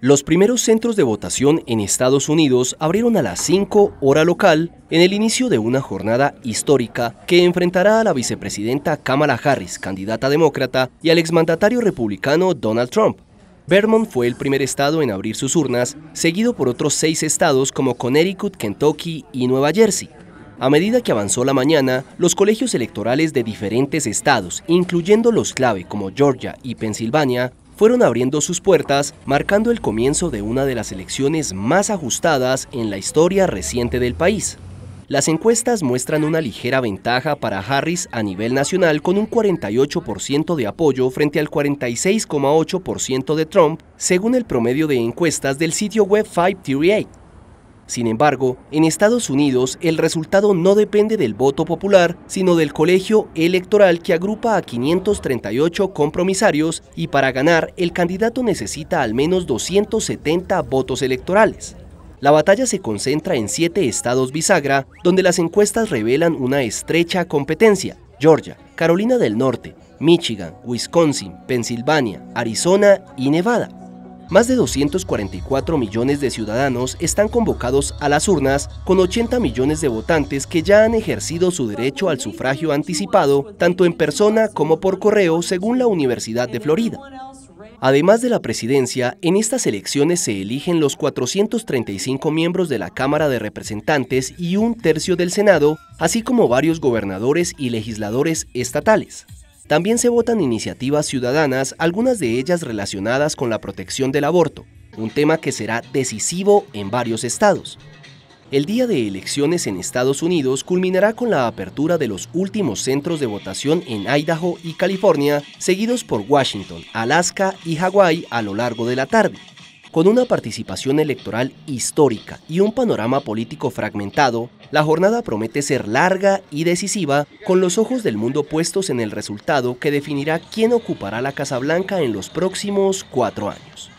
Los primeros centros de votación en Estados Unidos abrieron a las 5 hora local en el inicio de una jornada histórica que enfrentará a la vicepresidenta Kamala Harris, candidata demócrata, y al exmandatario republicano Donald Trump. Vermont fue el primer estado en abrir sus urnas, seguido por otros seis estados como Connecticut, Kentucky y Nueva Jersey. A medida que avanzó la mañana, los colegios electorales de diferentes estados, incluyendo los clave como Georgia y Pensilvania, fueron abriendo sus puertas, marcando el comienzo de una de las elecciones más ajustadas en la historia reciente del país. Las encuestas muestran una ligera ventaja para Harris a nivel nacional con un 48% de apoyo frente al 46,8% de Trump, según el promedio de encuestas del sitio web 538. Sin embargo, en Estados Unidos el resultado no depende del voto popular, sino del colegio electoral que agrupa a 538 compromisarios y para ganar el candidato necesita al menos 270 votos electorales. La batalla se concentra en siete estados bisagra, donde las encuestas revelan una estrecha competencia. Georgia, Carolina del Norte, Michigan, Wisconsin, Pensilvania, Arizona y Nevada. Más de 244 millones de ciudadanos están convocados a las urnas, con 80 millones de votantes que ya han ejercido su derecho al sufragio anticipado, tanto en persona como por correo, según la Universidad de Florida. Además de la presidencia, en estas elecciones se eligen los 435 miembros de la Cámara de Representantes y un tercio del Senado, así como varios gobernadores y legisladores estatales. También se votan iniciativas ciudadanas, algunas de ellas relacionadas con la protección del aborto, un tema que será decisivo en varios estados. El día de elecciones en Estados Unidos culminará con la apertura de los últimos centros de votación en Idaho y California, seguidos por Washington, Alaska y Hawái a lo largo de la tarde. Con una participación electoral histórica y un panorama político fragmentado, la jornada promete ser larga y decisiva, con los ojos del mundo puestos en el resultado que definirá quién ocupará la Casa Blanca en los próximos cuatro años.